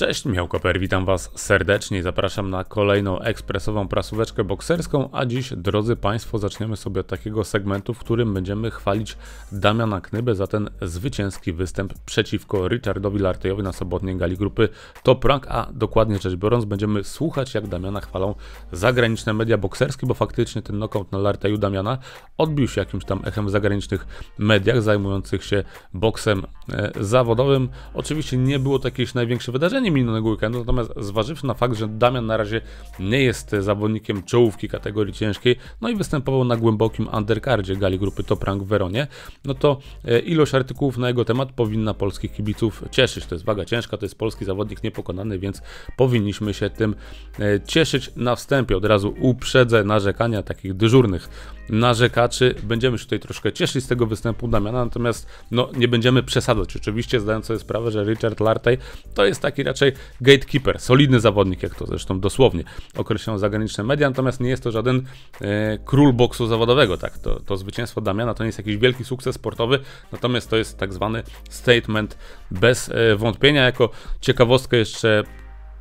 Cześć, Michał Koper, witam Was serdecznie. Zapraszam na kolejną ekspresową prasóweczkę bokserską, a dziś, drodzy Państwo, zaczniemy sobie od takiego segmentu, w którym będziemy chwalić Damiana Knybę za ten zwycięski występ przeciwko Richardowi Lartejowi na sobotniej gali grupy Top Rank, a dokładnie rzecz biorąc będziemy słuchać, jak Damiana chwalą zagraniczne media bokserskie, bo faktycznie ten knockout na Larteju Damiana odbił się jakimś tam echem w zagranicznych mediach zajmujących się boksem e, zawodowym. Oczywiście nie było to jakieś największe wydarzenie, zawodnikiem minionego weekendu, natomiast zważywszy na fakt, że Damian na razie nie jest zawodnikiem czołówki kategorii ciężkiej, no i występował na głębokim undercardzie gali grupy Top Rank w Weronie, no to e, ilość artykułów na jego temat powinna polskich kibiców cieszyć. To jest waga ciężka, to jest polski zawodnik niepokonany, więc powinniśmy się tym e, cieszyć na wstępie. Od razu uprzedzę narzekania takich dyżurnych narzekaczy. Będziemy się tutaj troszkę cieszyć z tego występu Damiana, natomiast no, nie będziemy przesadzać. Oczywiście zdając sobie sprawę, że Richard Lartey to jest taki raczej gatekeeper, solidny zawodnik, jak to zresztą dosłownie określają zagraniczne media, natomiast nie jest to żaden e, król boksu zawodowego. Tak? To, to zwycięstwo Damiana to nie jest jakiś wielki sukces sportowy, natomiast to jest tak zwany statement bez e, wątpienia. Jako ciekawostkę jeszcze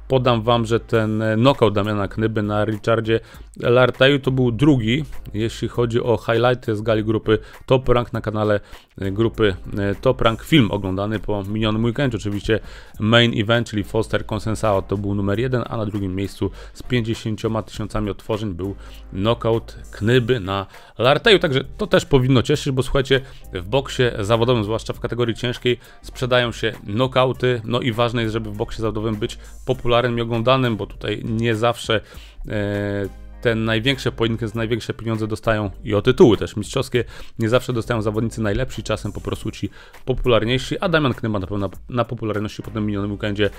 podam wam, że ten e, knockout Damiana Knyby na Richardzie Lartaju to był drugi, jeśli chodzi o highlighty z gali grupy Top Rank na kanale e, grupy e, Top Rank. Film oglądany po minionym weekendzie, oczywiście main event, czyli Foster Consensao to był numer jeden, a na drugim miejscu z 50 tysiącami otworzeń był knockout Knyby na Lartaju, także to też powinno cieszyć, bo słuchajcie, w boksie zawodowym, zwłaszcza w kategorii ciężkiej, sprzedają się knockouty, no i ważne jest, żeby w boksie zawodowym być popularnym popularnym i oglądanym, bo tutaj nie zawsze e, te największe pojedynki z największe pieniądze dostają i o tytuły też mistrzowskie. Nie zawsze dostają zawodnicy najlepsi, czasem po prostu ci popularniejsi, a Damian Knyma na pewno na popularności po tym minionym weekendzie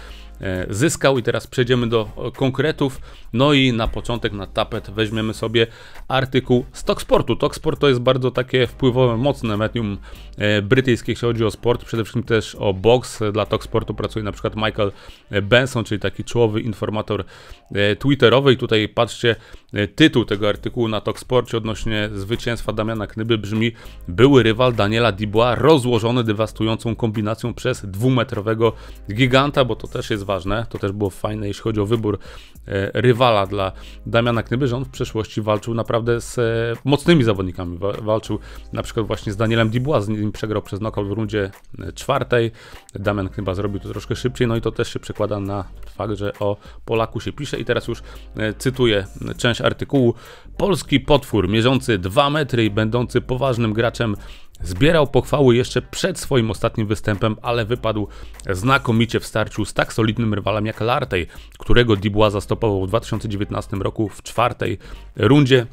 e, zyskał. I teraz przejdziemy do e, konkretów. No i na początek, na tapet weźmiemy sobie artykuł z Toksportu. Toksport to jest bardzo takie wpływowe, mocne medium e, brytyjskie, jeśli chodzi o sport, przede wszystkim też o boks. Dla Toksportu pracuje na przykład Michael Benson, czyli taki czołowy informator twitterowy i tutaj patrzcie, E, tytuł tego artykułu na Toksporcie odnośnie zwycięstwa Damiana Knyby brzmi Były rywal Daniela Dibła rozłożony dewastującą kombinacją przez dwumetrowego giganta, bo to też jest ważne, to też było fajne, jeśli chodzi o wybór e, rywala dla Damiana Knyby, że on w przeszłości walczył naprawdę z e, mocnymi zawodnikami. Walczył na przykład właśnie z Danielem Dibła, z nim przegrał przez knockout w rundzie czwartej. Damian Knyba zrobił to troszkę szybciej, no i to też się przekłada na fakt, że o Polaku się pisze i teraz już cytuję część artykułu Polski potwór mierzący 2 metry i będący poważnym graczem Zbierał pochwały jeszcze przed swoim ostatnim występem, ale wypadł znakomicie w starciu z tak solidnym rywalem jak Lartej, którego Dibła zastopował w 2019 roku w czwartej rundzie.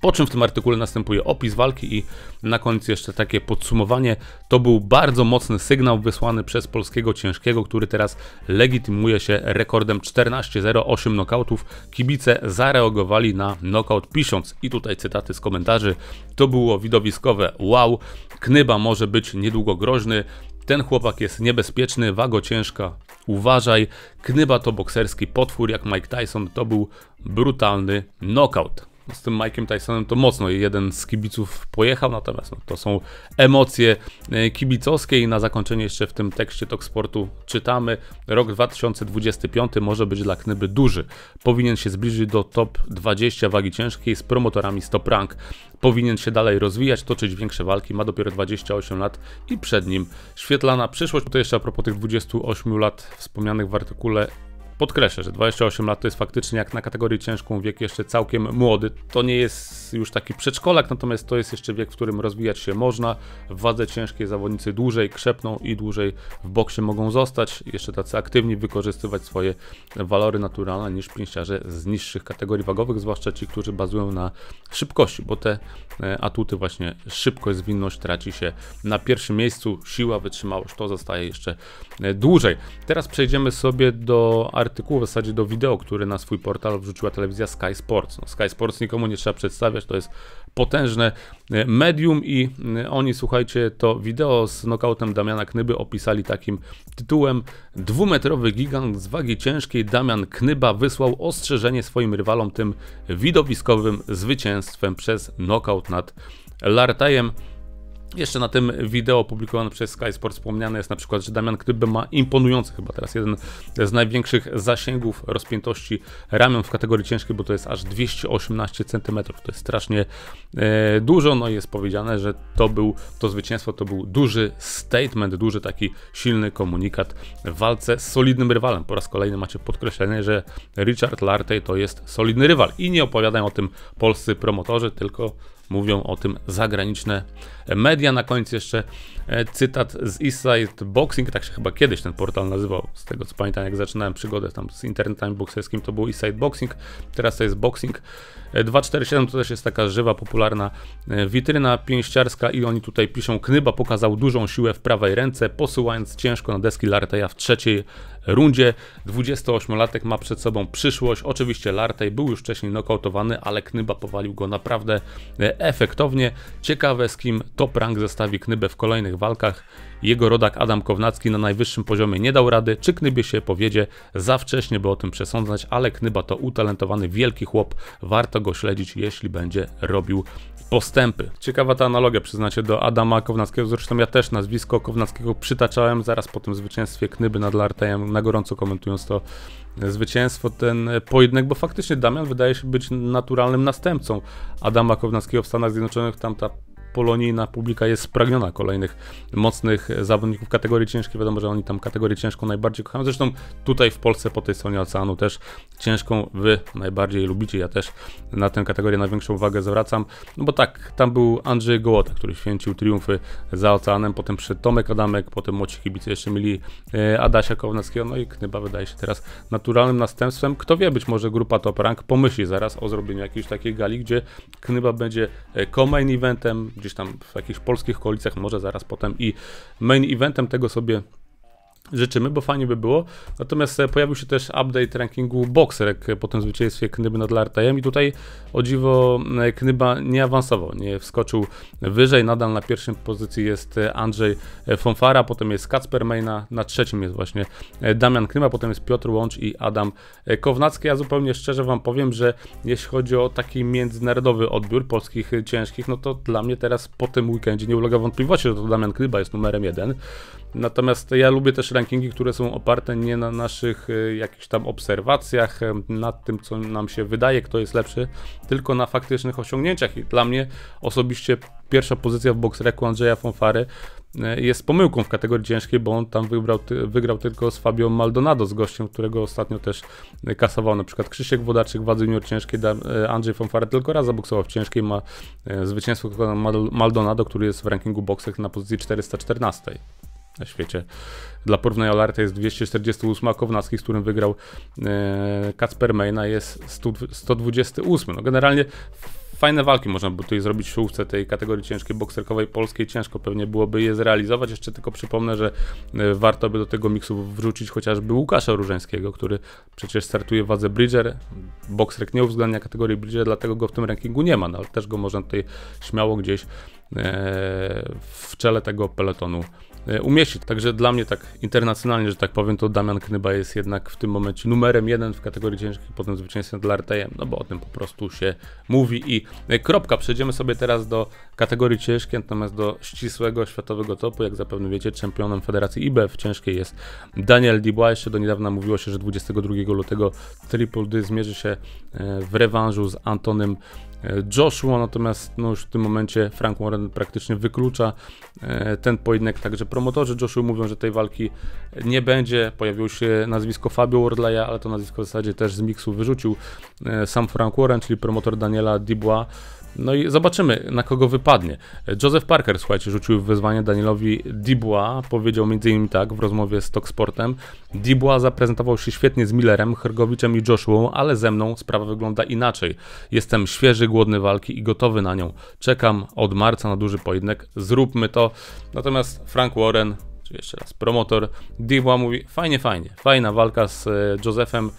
Po czym w tym artykule następuje opis walki i na koniec jeszcze takie podsumowanie. To był bardzo mocny sygnał wysłany przez polskiego ciężkiego, który teraz legitymuje się rekordem 14 0 knockoutów. Kibice zareagowali na knockout pisząc i tutaj cytaty z komentarzy. To było widowiskowe wow, Knyba może być niedługo groźny. Ten chłopak jest niebezpieczny, wago ciężka, uważaj. Knyba to bokserski potwór jak Mike Tyson, to był brutalny knockout z tym Mike'em Tysonem to mocno jeden z kibiców pojechał, natomiast no, to są emocje e, kibicowskie i na zakończenie jeszcze w tym tekście Tok Sportu czytamy rok 2025 może być dla Knyby duży. Powinien się zbliżyć do top 20 wagi ciężkiej z promotorami Stop Rank. Powinien się dalej rozwijać, toczyć większe walki, ma dopiero 28 lat i przed nim świetlana przyszłość. To jeszcze a propos tych 28 lat wspomnianych w artykule Podkreślę, że 28 lat to jest faktycznie jak na kategorię ciężką wiek jeszcze całkiem młody. To nie jest już taki przedszkolak, natomiast to jest jeszcze wiek, w którym rozwijać się można. W wadze ciężkiej zawodnicy dłużej krzepną i dłużej w boksie mogą zostać. Jeszcze tacy aktywni wykorzystywać swoje walory naturalne niż pięściarze z niższych kategorii wagowych, zwłaszcza ci, którzy bazują na szybkości, bo te e, atuty właśnie szybkość, zwinność traci się na pierwszym miejscu, siła, wytrzymałość to zostaje jeszcze e, dłużej. Teraz przejdziemy sobie do artykułu, w zasadzie do wideo, który na swój portal wrzuciła telewizja Sky Sports. No, Sky Sports nikomu nie trzeba przedstawiać, to jest potężne e, medium i e, oni, słuchajcie, to wideo z nokautem Damiana Knyby opisali takim tytułem Dwumetrowy gigant z wagi ciężkiej Damian Knyba wysłał ostrzeżenie swoim rywalom tym widowiskowym zwycięstwem przez nokaut nad Lartajem. Jeszcze na tym wideo opublikowane przez Sky Sport wspomniane jest na przykład, że Damian Kryby ma imponujący chyba teraz jeden z największych zasięgów rozpiętości ramion w kategorii ciężkiej, bo to jest aż 218 cm. To jest strasznie e, dużo. No i jest powiedziane, że to był to zwycięstwo, to był duży statement, duży taki silny komunikat w walce z solidnym rywalem. Po raz kolejny macie podkreślenie, że Richard Lartey to jest solidny rywal i nie opowiadają o tym polscy promotorzy, tylko mówią o tym zagraniczne media. Na koniec jeszcze e, cytat z Eastside Boxing, tak się chyba kiedyś ten portal nazywał, z tego co pamiętam, jak zaczynałem przygodę tam z internetami bokserskim, to był Eastside Boxing, teraz to jest Boxing. 247 e, to też jest taka żywa, popularna e, witryna pięściarska i oni tutaj piszą, Knyba pokazał dużą siłę w prawej ręce, posyłając ciężko na deski Larteja w trzeciej rundzie. 28-latek ma przed sobą przyszłość. Oczywiście Lartej był już wcześniej nokautowany, ale Knyba powalił go naprawdę e, efektownie. Ciekawe z kim Top Rank zestawi Knybę w kolejnych walkach jego rodak Adam Kownacki na najwyższym poziomie nie dał rady, czy Knybie się powiedzie, za wcześnie by o tym przesądzać, ale Knyba to utalentowany wielki chłop, warto go śledzić, jeśli będzie robił postępy. Ciekawa ta analogia, przyznacie, do Adama Kownackiego, zresztą ja też nazwisko Kownackiego przytaczałem zaraz po tym zwycięstwie Knyby nad Lartejem, na gorąco komentując to zwycięstwo, ten pojedynek, bo faktycznie Damian wydaje się być naturalnym następcą Adama Kownackiego w Stanach Zjednoczonych, tamta polonijna publika jest spragniona kolejnych mocnych zawodników kategorii ciężkiej. Wiadomo, że oni tam kategorię ciężką najbardziej kochają. Zresztą tutaj w Polsce po tej stronie oceanu też ciężką wy najbardziej lubicie. Ja też na tę kategorię największą uwagę zwracam. No bo tak, tam był Andrzej Gołota, który święcił triumfy za oceanem, potem przy Tomek Adamek, potem młodzi kibice jeszcze mieli e, Adasia Kownackiego, no i Knyba wydaje się teraz naturalnym następstwem. Kto wie, być może grupa Top Rank pomyśli zaraz o zrobieniu jakiejś takiej gali, gdzie Knyba będzie e, co-main eventem, gdzieś tam w jakichś polskich okolicach, może zaraz potem i main eventem tego sobie życzymy, bo fajnie by było. Natomiast e, pojawił się też update rankingu bokserek po tym zwycięstwie Knyby nad Lartajem i tutaj o dziwo e, Knyba nie awansował, nie wskoczył wyżej, nadal na pierwszej pozycji jest e, Andrzej Fonfara, potem jest Kacper Mejna, na trzecim jest właśnie Damian Knyba, potem jest Piotr Łącz i Adam Kownacki. Ja zupełnie szczerze Wam powiem, że jeśli chodzi o taki międzynarodowy odbiór polskich ciężkich, no to dla mnie teraz po tym weekendzie nie ulega wątpliwości, że to Damian Knyba jest numerem jeden. Natomiast ja lubię też rankingi, które są oparte nie na naszych e, jakichś tam obserwacjach, e, nad tym, co nam się wydaje, kto jest lepszy, tylko na faktycznych osiągnięciach. I dla mnie osobiście pierwsza pozycja w boxreku Andrzeja Fonfary e, jest pomyłką w kategorii ciężkiej, bo on tam wybrał, wygrał tylko z Fabio Maldonado, z gościem, którego ostatnio też kasował na przykład Krzysiek Wodarczyk, wadze junior ciężkiej, Andrzej Fonfary tylko raz zaboksował w ciężkiej, ma zwycięstwo Maldonado, który jest w rankingu boksek na pozycji 414 na świecie. Dla porównania Larta jest 248, a Kownacki, z którym wygrał e, Kacper Mejna jest 128. No generalnie fajne walki można by tutaj zrobić w czołówce tej kategorii ciężkiej bokserkowej polskiej. Ciężko pewnie byłoby je zrealizować. Jeszcze tylko przypomnę, że e, warto by do tego miksu wrzucić chociażby Łukasza Różeńskiego, który przecież startuje w wadze Bridger. Bokserek nie uwzględnia kategorii Bridger, dlatego go w tym rankingu nie ma, no, ale też go można tutaj śmiało gdzieś e, w czele tego peletonu E, umieścić. Także dla mnie tak internacjonalnie, że tak powiem, to Damian Knyba jest jednak w tym momencie numerem jeden w kategorii ciężkiej, potem zwycięstwem dla RTM, no bo o tym po prostu się mówi i e, kropka. Przejdziemy sobie teraz do kategorii ciężkiej, natomiast do ścisłego światowego topu. Jak zapewne wiecie, czempionem Federacji IBF ciężkiej jest Daniel Dibła. Jeszcze do niedawna mówiło się, że 22 lutego Triple D zmierzy się e, w rewanżu z Antonym Joshua, natomiast no już w tym momencie Frank Warren praktycznie wyklucza ten pojedynek, także promotorzy Joshua mówią, że tej walki nie będzie. Pojawiło się nazwisko Fabio Wardleya, ale to nazwisko w zasadzie też z miksu wyrzucił e, sam Frank Warren, czyli promotor Daniela Dibła. No i zobaczymy, na kogo wypadnie. Joseph Parker, słuchajcie, rzucił wyzwanie Danielowi Dibła. Powiedział m.in. tak w rozmowie z Toksportem. Dibła zaprezentował się świetnie z Millerem, Hrgowiczem i Joshua, ale ze mną sprawa wygląda inaczej. Jestem świeży, głodny walki i gotowy na nią. Czekam od marca na duży pojedynek. Zróbmy to. Natomiast Frank Warren Warren, czy jeszcze raz promotor, Dibła mówi fajnie, fajnie, fajna walka z e, Josephem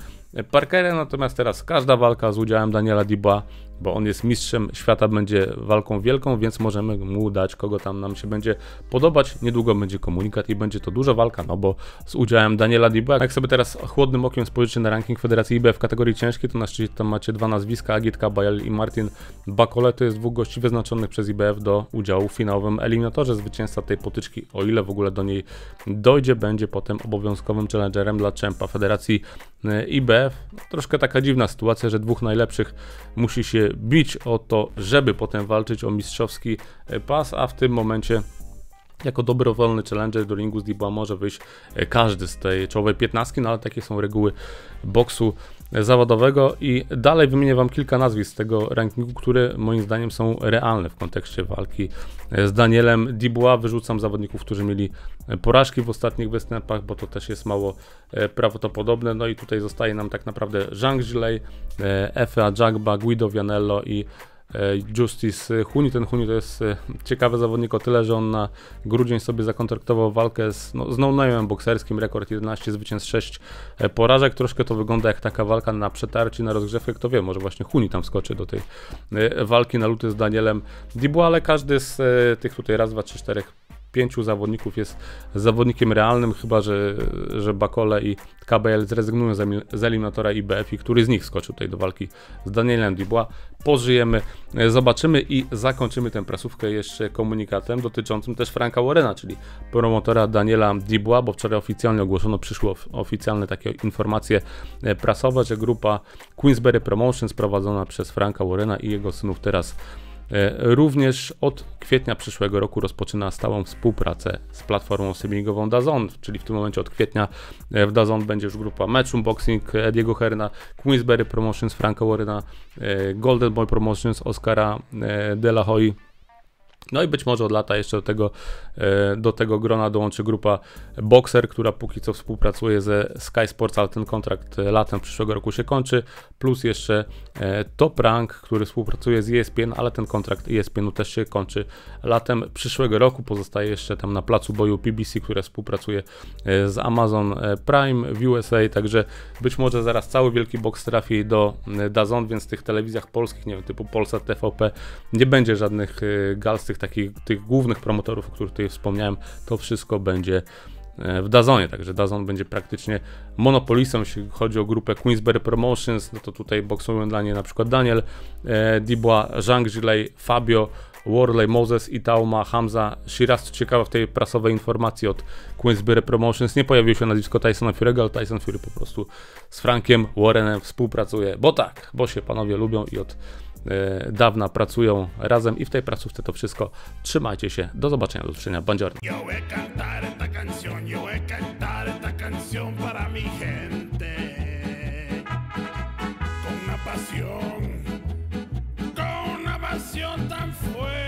Parkerem, natomiast teraz każda walka z udziałem Daniela Dibła bo on jest mistrzem świata, będzie walką wielką, więc możemy mu dać, kogo tam nam się będzie podobać. Niedługo będzie komunikat i będzie to duża walka, no bo z udziałem Daniela Dibuak. Jak sobie teraz chłodnym okiem spojrzycie na ranking Federacji IB w kategorii ciężkiej, to na szczycie tam macie dwa nazwiska, Agit Bajal i Martin Bakole. To jest dwóch gości wyznaczonych przez IBF do udziału w finałowym eliminatorze. Zwycięzca tej potyczki, o ile w ogóle do niej dojdzie, będzie potem obowiązkowym challengerem dla czempa Federacji IBF. Troszkę taka dziwna sytuacja, że dwóch najlepszych musi się bić o to, żeby potem walczyć o mistrzowski e, pas, a w tym momencie jako dobrowolny challenger do ringu z Dibła może wyjść e, każdy z tej czołowej 15, no ale takie są reguły boksu e, zawodowego i dalej wymienię Wam kilka nazwisk z tego rankingu, które moim zdaniem są realne w kontekście walki e, z Danielem Dibła. Wyrzucam zawodników, którzy mieli porażki w ostatnich występach, bo to też jest mało prawdopodobne. No i tutaj zostaje nam tak naprawdę Zhang Zhilei, Efe Jagba, Guido Vianello i E, Justice Huni. Ten Huni to jest e, ciekawy zawodnik o tyle, że on na grudzień sobie zakontraktował walkę z, no, z no-name'em bokserskim, rekord 11 zwycięstw 6 e, porażek. Troszkę to wygląda jak taka walka na przetarcie, na rozgrzewkę, kto wie, może właśnie Huni tam skoczy do tej walki na luty z Danielem Dibu, ale każdy z tych tutaj raz, dwa, trzy, czterech pięciu zawodników jest zawodnikiem realnym, chyba że, że Bakole i KBL zrezygnują z eliminatora IBF i który z nich skoczył tutaj do walki z Danielem Dibła. Pożyjemy, zobaczymy i zakończymy tę prasówkę jeszcze komunikatem dotyczącym też Franka Warrena, czyli promotora Daniela Dibła, bo wczoraj oficjalnie ogłoszono, przyszło oficjalne takie informacje e, prasowe, że grupa Queensberry Promotions prowadzona przez Franka Warrena i jego synów teraz E, również od kwietnia przyszłego roku rozpoczyna stałą współpracę z platformą streamingową DAZN, czyli w tym momencie od kwietnia e, w DAZN będzie już grupa Matchroom Boxing Ediego Herna, Queensberry Promotions Franka Warrena, e, Golden Boy Promotions Oscara De La no i być może od lata jeszcze do tego, e, do tego grona dołączy grupa Boxer, która póki co współpracuje ze Sky Sports, ale ten kontrakt e, latem przyszłego roku się kończy, plus jeszcze e, Top Rank, który współpracuje z ESPN, ale ten kontrakt ESPN-u też się kończy latem przyszłego roku. Pozostaje jeszcze tam na placu boju PBC, która współpracuje z Amazon Prime w USA, także być może zaraz cały wielki box trafi do Dazon, więc w tych telewizjach polskich, nie wiem, typu Polsat, TVP, nie będzie żadnych gal z tych tych takich tych głównych promotorów, o których tutaj wspomniałem, to wszystko będzie e, w Dazonie, także Dazon będzie praktycznie monopolistą, jeśli chodzi o grupę Queensberry Promotions, no to tutaj boksują dla niej na przykład Daniel e, Dibła, Jean Gillet, Fabio, Worley, Moses, Itauma, Hamza, Shiraz, co ciekawe w tej prasowej informacji od Queensberry Promotions nie pojawiło się nazwisko Tysona Fury'ego, ale Tyson Fury po prostu z Frankiem Warrenem współpracuje, bo tak, bo się panowie lubią i od E, dawna pracują razem i w tej pracówce to wszystko. Trzymajcie się, do zobaczenia, do zobaczenia buongiorno. con una pasión tan fuerte.